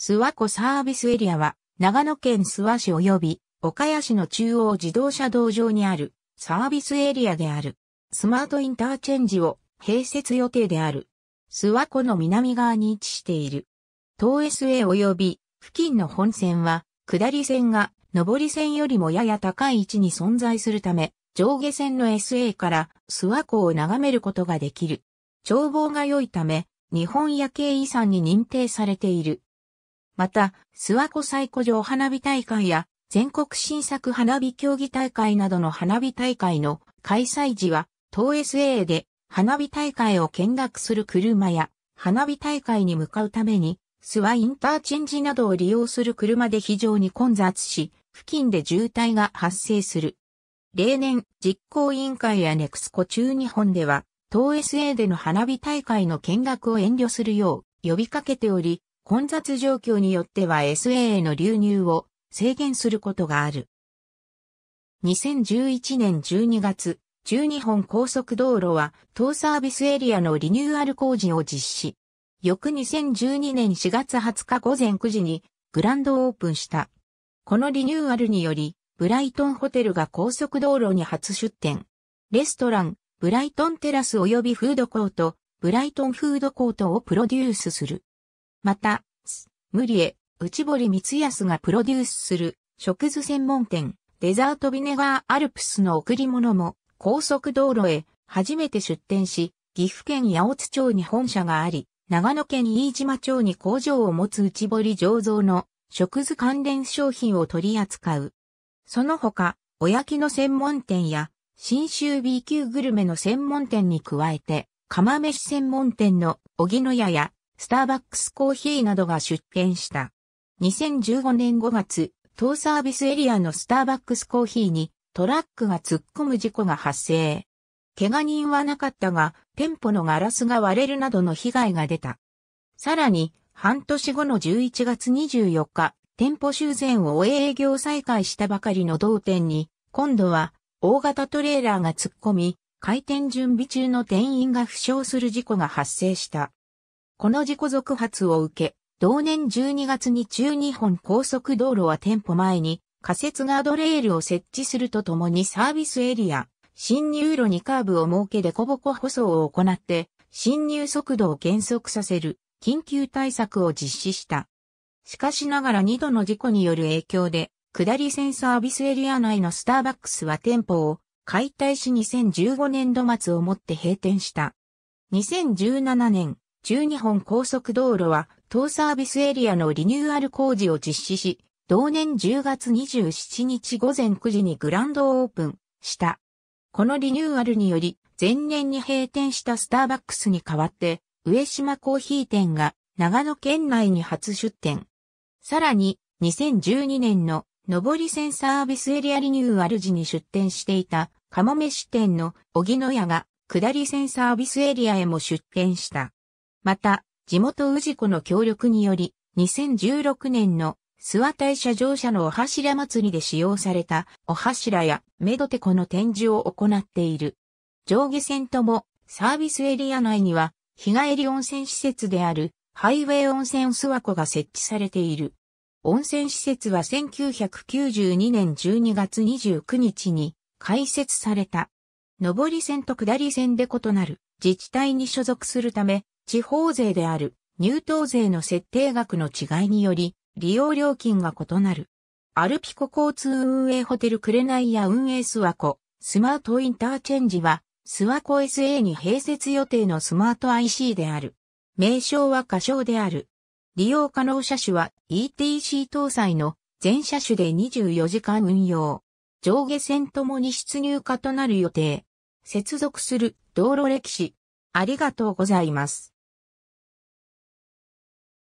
諏訪湖サービスエリアは、長野県諏訪市及び、岡谷市の中央自動車道上にある、サービスエリアである。スマートインターチェンジを、併設予定である。諏訪湖の南側に位置している。東 SA 及び、付近の本線は、下り線が、上り線よりもやや高い位置に存在するため、上下線の SA から諏訪湖を眺めることができる。眺望が良いため、日本夜景遺産に認定されている。また、諏訪湖最古城花火大会や全国新作花火競技大会などの花火大会の開催時は、東 SA で花火大会を見学する車や、花火大会に向かうために、諏訪インターチェンジなどを利用する車で非常に混雑し、付近で渋滞が発生する。例年、実行委員会やネクスコ中日本では、東 SA での花火大会の見学を遠慮するよう呼びかけており、混雑状況によっては SA への流入を制限することがある。2011年12月、12本高速道路は当サービスエリアのリニューアル工事を実施。翌2012年4月20日午前9時にグランドオープンした。このリニューアルにより、ブライトンホテルが高速道路に初出店。レストラン、ブライトンテラス及びフードコート、ブライトンフードコートをプロデュースする。また、無理へ、内堀光康がプロデュースする食図専門店、デザートビネガーアルプスの贈り物も高速道路へ初めて出店し、岐阜県八百津町に本社があり、長野県飯島町に工場を持つ内堀醸造の食図関連商品を取り扱う。その他、お焼きの専門店や、新州 B 級グルメの専門店に加えて、釜飯専門店の小木の屋や、スターバックスコーヒーなどが出店した。2015年5月、当サービスエリアのスターバックスコーヒーにトラックが突っ込む事故が発生。怪我人はなかったが、店舗のガラスが割れるなどの被害が出た。さらに、半年後の11月24日、店舗修繕を終え営業再開したばかりの同店に、今度は大型トレーラーが突っ込み、開店準備中の店員が負傷する事故が発生した。この事故続発を受け、同年12月に中日本高速道路は店舗前に仮設ガードレールを設置するとともにサービスエリア、進入路にカーブを設けでこぼこ舗装を行って、進入速度を減速させる緊急対策を実施した。しかしながら2度の事故による影響で、下り線サービスエリア内のスターバックスは店舗を解体し2015年度末をもって閉店した。2017年、中日本高速道路は当サービスエリアのリニューアル工事を実施し、同年10月27日午前9時にグランドオープンした。このリニューアルにより、前年に閉店したスターバックスに代わって、上島コーヒー店が長野県内に初出店。さらに、2012年の上り線サービスエリアリニューアル時に出店していた、かもめし店の小木の屋が下り線サービスエリアへも出店した。また、地元宇治子の協力により、2016年の諏訪大社乗車のお柱祭りで使用されたお柱やメドテコの展示を行っている。上下線ともサービスエリア内には日帰り温泉施設であるハイウェイ温泉諏訪湖が設置されている。温泉施設は1992年12月29日に開設された。上り線と下り線で異なる自治体に所属するため、地方税である入湯税の設定額の違いにより、利用料金が異なる。アルピコ交通運営ホテルくれないや運営諏訪湖、スマートインターチェンジは、諏訪湖 SA に併設予定のスマート IC である。名称は仮称である。利用可能車種は ETC 搭載の全車種で24時間運用。上下線ともに出入化となる予定。接続する道路歴史。ありがとうございます。